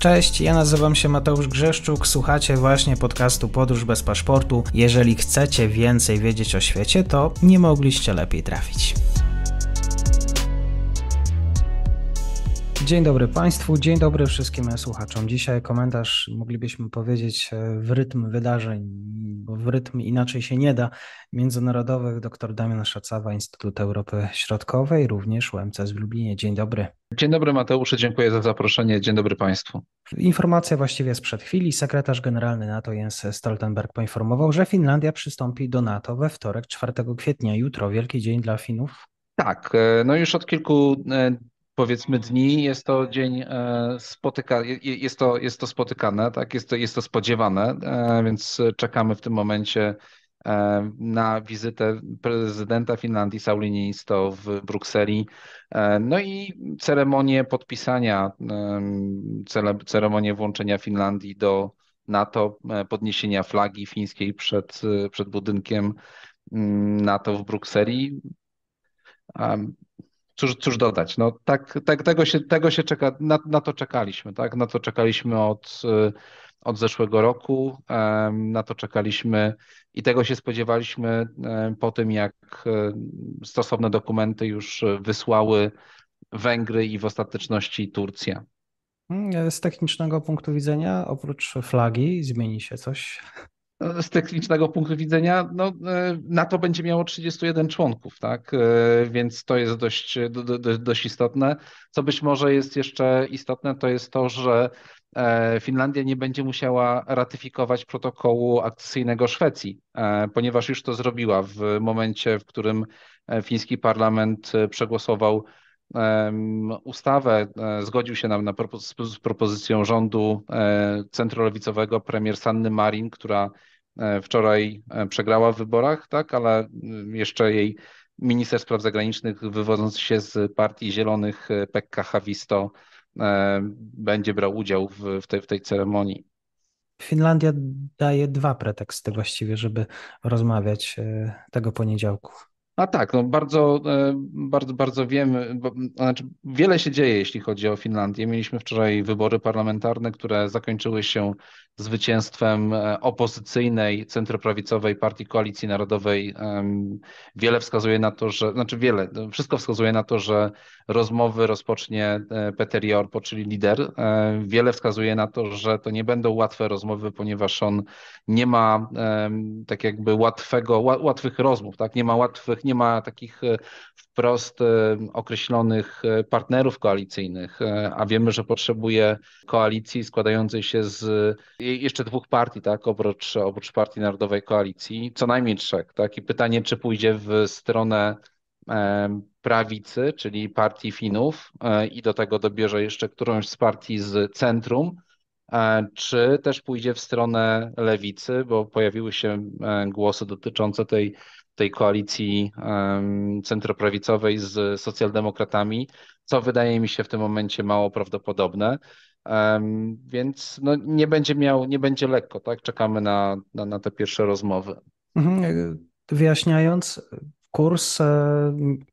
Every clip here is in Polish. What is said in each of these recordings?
Cześć, ja nazywam się Mateusz Grzeszczuk, słuchacie właśnie podcastu Podróż bez paszportu. Jeżeli chcecie więcej wiedzieć o świecie, to nie mogliście lepiej trafić. Dzień dobry Państwu, dzień dobry wszystkim słuchaczom. Dzisiaj komentarz, moglibyśmy powiedzieć, e, w rytm wydarzeń, bo w rytm inaczej się nie da, międzynarodowych. Dr Damian Szacawa, Instytut Europy Środkowej, również UMCS w Lublinie. Dzień dobry. Dzień dobry Mateuszu, dziękuję za zaproszenie. Dzień dobry Państwu. Informacja właściwie sprzed chwili. Sekretarz Generalny NATO Jens Stoltenberg poinformował, że Finlandia przystąpi do NATO we wtorek 4 kwietnia. Jutro wielki dzień dla Finów. Tak, e, no już od kilku e, powiedzmy dni jest to dzień e, spotyka, jest to, jest to spotykane, tak? jest, to, jest to spodziewane, e, więc czekamy w tym momencie e, na wizytę prezydenta Finlandii Sauli Niinisto w Brukseli. No i ceremonię podpisania, ceremonię włączenia Finlandii do NATO, podniesienia flagi fińskiej przed, przed budynkiem mm, NATO w Brukseli cóż, cóż dodać, no tak, tak tego, się, tego się czeka, na, na to czekaliśmy, tak, na to czekaliśmy od, e, od zeszłego roku, na to czekaliśmy i tego się spodziewaliśmy po tym, jak e, stosowne dokumenty już wysłały Węgry i w ostateczności Turcja. Hmm, z technicznego punktu widzenia, oprócz flagi, zmieni się coś? z technicznego punktu widzenia no, e, NATO będzie miało 31 członków, tak? E, więc to jest dość, e, do, do, dość istotne. Co być może jest jeszcze istotne, to jest to, że Finlandia nie będzie musiała ratyfikować protokołu akcesyjnego Szwecji, ponieważ już to zrobiła w momencie, w którym fiński parlament przegłosował ustawę, zgodził się nam na z propozycją rządu centrolewicowego premier Sanny Marin, która E, wczoraj e, przegrała w wyborach, tak, ale y, jeszcze jej minister spraw zagranicznych wywodząc się z partii Zielonych e, Pekka Havisto, będzie brał udział w, w, tej, w tej ceremonii. Finlandia daje dwa preteksty właściwie, żeby rozmawiać tego poniedziałku. A tak, no bardzo, e, bardzo, bardzo wiemy, bo, znaczy wiele się dzieje, jeśli chodzi o Finlandię. Mieliśmy wczoraj wybory parlamentarne, które zakończyły się zwycięstwem e, opozycyjnej, centroprawicowej partii Koalicji Narodowej. Wiele wskazuje na to, że, znaczy wiele, no wszystko wskazuje na to, że rozmowy rozpocznie e, Peter Jorpo, czyli lider. Wiele wskazuje na to, że to nie będą łatwe rozmowy, ponieważ on nie ma tak jakby łatwego, łatwych rozmów, tak? Nie ma łatwych, nie nie ma takich e, wprost e, określonych e, partnerów koalicyjnych, a wiemy, że potrzebuje koalicji składającej się z jeszcze dwóch partii, tak, oprócz, oprócz partii Narodowej Koalicji, co najmniej trzech, tak, i pytanie, czy pójdzie w stronę prawicy, czyli partii Finów i do tego dobierze jeszcze którąś z partii z centrum, E, czy też pójdzie w stronę lewicy, bo pojawiły się e, głosy dotyczące tej, tej koalicji centroprawicowej z socjaldemokratami, co wydaje mi się w tym momencie mało prawdopodobne. Więc no, nie będzie miał, nie będzie lekko, tak? Czekamy na, na, na te pierwsze rozmowy. Mhm. E, wyjaśniając, kurs e,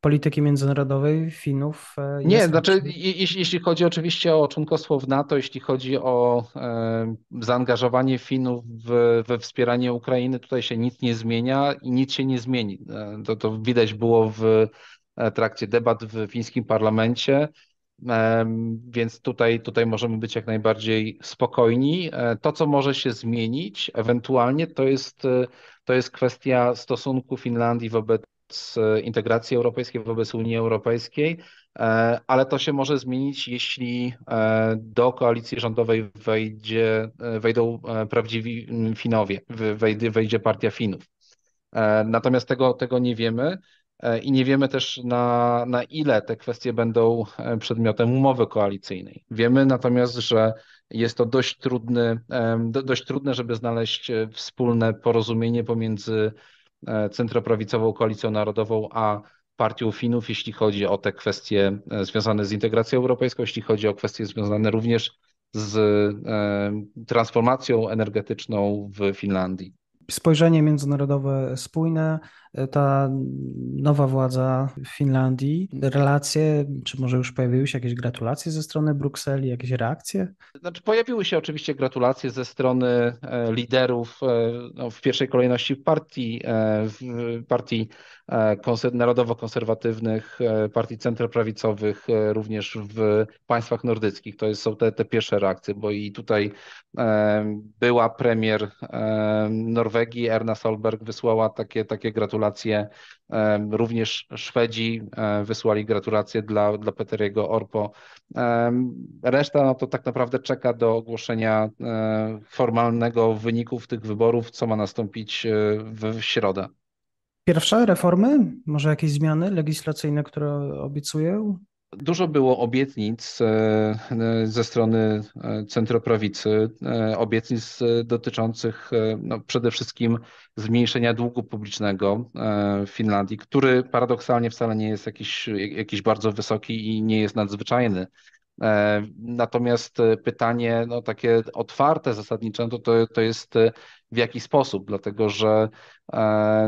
polityki międzynarodowej Finów. E, nie, znaczy, jeśli, jeśli chodzi oczywiście o członkostwo w NATO, jeśli chodzi o e, zaangażowanie Finów w, we wspieranie Ukrainy, tutaj się nic nie zmienia i nic się nie zmieni. E, to, to widać było w trakcie debat w fińskim parlamencie. Więc tutaj, tutaj możemy być jak najbardziej spokojni. To, co może się zmienić ewentualnie, to jest, to jest kwestia stosunku Finlandii wobec integracji europejskiej wobec Unii Europejskiej, e, ale to się może zmienić, jeśli e, do koalicji rządowej wejdzie, e, wejdą prawdziwi Finowie, wejdzie, wejdzie partia Finów. Natomiast tego, tego nie wiemy i nie wiemy też na, na ile te kwestie będą przedmiotem umowy koalicyjnej. Wiemy natomiast, że jest to dość, trudny, dość trudne, żeby znaleźć wspólne porozumienie pomiędzy E, centroprawicową koalicją narodową, a partią Finów, jeśli chodzi o te kwestie e, związane z integracją europejską, jeśli chodzi o kwestie związane również z e, transformacją energetyczną w Finlandii spojrzenie międzynarodowe spójne, e, ta nowa władza w Finlandii, relacje, czy może już pojawiły się jakieś gratulacje ze strony Brukseli, jakieś reakcje? Znaczy, pojawiły się oczywiście gratulacje ze strony e, liderów e, no, w pierwszej kolejności partii, partii narodowo-konserwatywnych, partii centroprawicowych, również w państwach nordyckich. To są te, te pierwsze reakcje, bo i tutaj była premier Norwegii, Norwegii Erna Solberg wysłała takie, takie gratulacje. Również Szwedzi wysłali gratulacje dla, dla Peteriego Orpo. Reszta no to tak naprawdę czeka do ogłoszenia formalnego wyników tych wyborów, co ma nastąpić e, w środę. Pierwsze reformy, może jakieś zmiany legislacyjne, które obiecuję? Dużo było obietnic e, e, ze strony e, centroprawicy, obietnic dotyczących no, przede wszystkim zmniejszenia długu publicznego w Finlandii, który paradoksalnie wcale nie jest jakiś, jakiś bardzo wysoki i nie jest nadzwyczajny E, natomiast e, pytanie no, takie otwarte, zasadniczo no, to, to, to jest e, w jaki sposób, dlatego że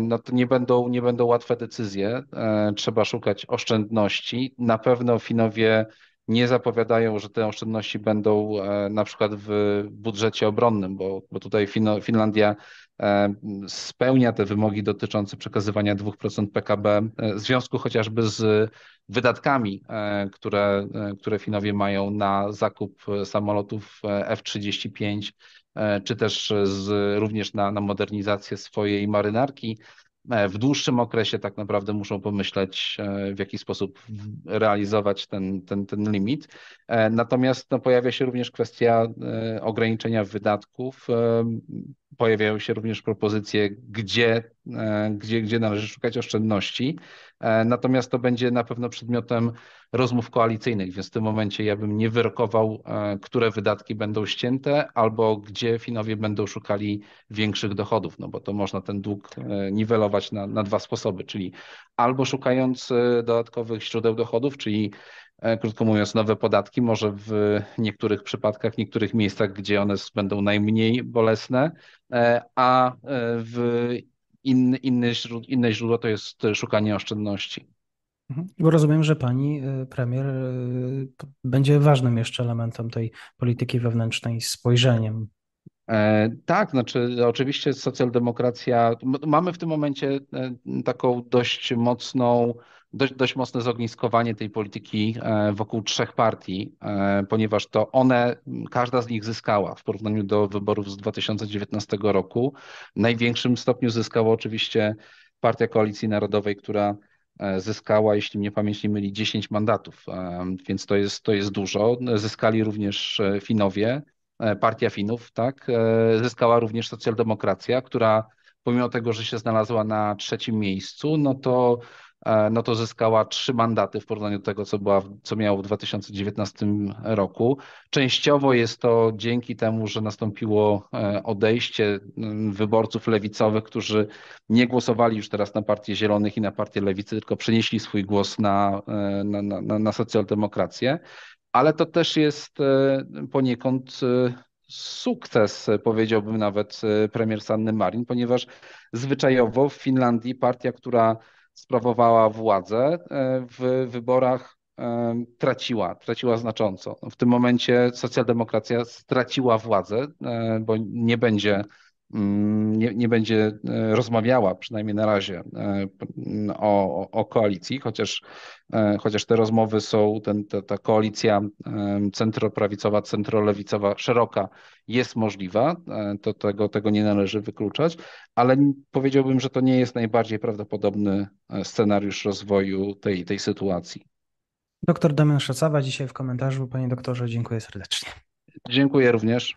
no, to nie będą, nie będą łatwe decyzje, trzeba szukać oszczędności. Na pewno Finowie nie zapowiadają, że te oszczędności będą na przykład w budżecie obronnym, bo, bo tutaj Finlandia E, spełnia te wymogi dotyczące przekazywania 2% PKB e, w związku chociażby z wydatkami, e, które, które Finowie mają na zakup samolotów F-35, czy też z, również na, na modernizację swojej marynarki. W dłuższym okresie tak naprawdę muszą pomyśleć, w jaki sposób realizować ten, ten, ten limit. Natomiast no, pojawia się również kwestia ograniczenia wydatków pojawiają się również propozycje, gdzie, e, gdzie, gdzie należy szukać oszczędności. E, natomiast to będzie na pewno przedmiotem rozmów koalicyjnych, więc w tym momencie ja bym nie wyrokował, e, które wydatki będą ścięte albo gdzie Finowie będą szukali większych dochodów, no bo to można ten dług niwelować na, na dwa sposoby, czyli albo szukając dodatkowych źródeł dochodów, czyli E, krótko mówiąc, nowe podatki, może w niektórych przypadkach, w niektórych miejscach, gdzie one będą najmniej bolesne, e, a e, w in, inne, źródło, inne źródło to jest szukanie oszczędności. Mhm. Bo rozumiem, że pani premier będzie ważnym jeszcze elementem tej polityki wewnętrznej, spojrzeniem E, tak, znaczy oczywiście socjaldemokracja, mamy w tym momencie e, taką dość mocną, dość, dość mocne zogniskowanie tej polityki e, wokół trzech partii, ponieważ to one, każda z nich zyskała w porównaniu do wyborów z 2019 roku. W największym stopniu zyskała oczywiście Partia Koalicji Narodowej, która zyskała, jeśli mnie pamięć nie myli, 10 mandatów, więc to jest, to jest dużo. Zyskali również Finowie, E, partia Finów, tak? E, zyskała również socjaldemokracja, która pomimo tego, że się znalazła na trzecim miejscu, no to, e, no to zyskała trzy mandaty w porównaniu do tego, co, była, co miała w 2019 roku. Częściowo jest to dzięki temu, że nastąpiło odejście wyborców lewicowych, którzy nie głosowali już teraz na Partię Zielonych i na Partię Lewicy, tylko przenieśli swój głos na, na, na, na socjaldemokrację ale to też jest e, poniekąd e, sukces, powiedziałbym nawet e, premier Sanny Marin, ponieważ zwyczajowo w Finlandii partia, która sprawowała władzę w wyborach traciła, traciła znacząco. W tym momencie socjaldemokracja straciła władzę, bo nie będzie Mm, nie, nie będzie e, rozmawiała, przynajmniej na razie, e, o, o koalicji, chociaż, e, chociaż te rozmowy są, ten, ta, ta koalicja centroprawicowa, centrolewicowa, szeroka jest możliwa, to tego, tego nie należy wykluczać, ale powiedziałbym, że to nie jest najbardziej prawdopodobny scenariusz rozwoju tej, tej sytuacji. Doktor Damian Szacawa dzisiaj w komentarzu. Panie doktorze, dziękuję serdecznie. Dziękuję również.